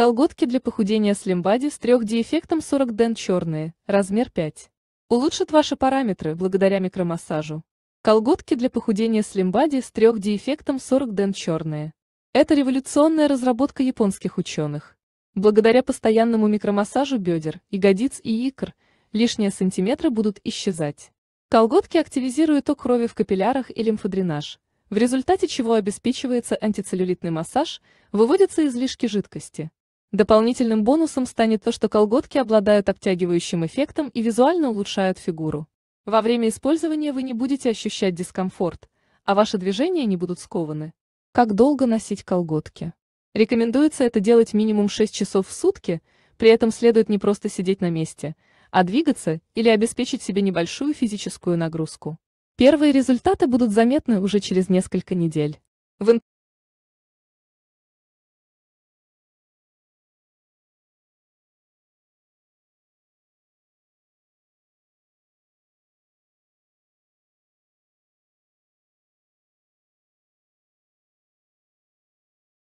Колготки для похудения Slim Body с 3D-эффектом 40 ден черные, размер 5. Улучшат ваши параметры благодаря микромассажу. Колготки для похудения Slim Body с 3D-эффектом 40 ден черные. Это революционная разработка японских ученых. Благодаря постоянному микромассажу бедер, ягодиц и икр, лишние сантиметры будут исчезать. Колготки активизируют ток крови в капиллярах и лимфодренаж, в результате чего обеспечивается антицеллюлитный массаж, выводятся излишки жидкости. Дополнительным бонусом станет то, что колготки обладают обтягивающим эффектом и визуально улучшают фигуру. Во время использования вы не будете ощущать дискомфорт, а ваши движения не будут скованы. Как долго носить колготки? Рекомендуется это делать минимум 6 часов в сутки, при этом следует не просто сидеть на месте, а двигаться или обеспечить себе небольшую физическую нагрузку. Первые результаты будут заметны уже через несколько недель. В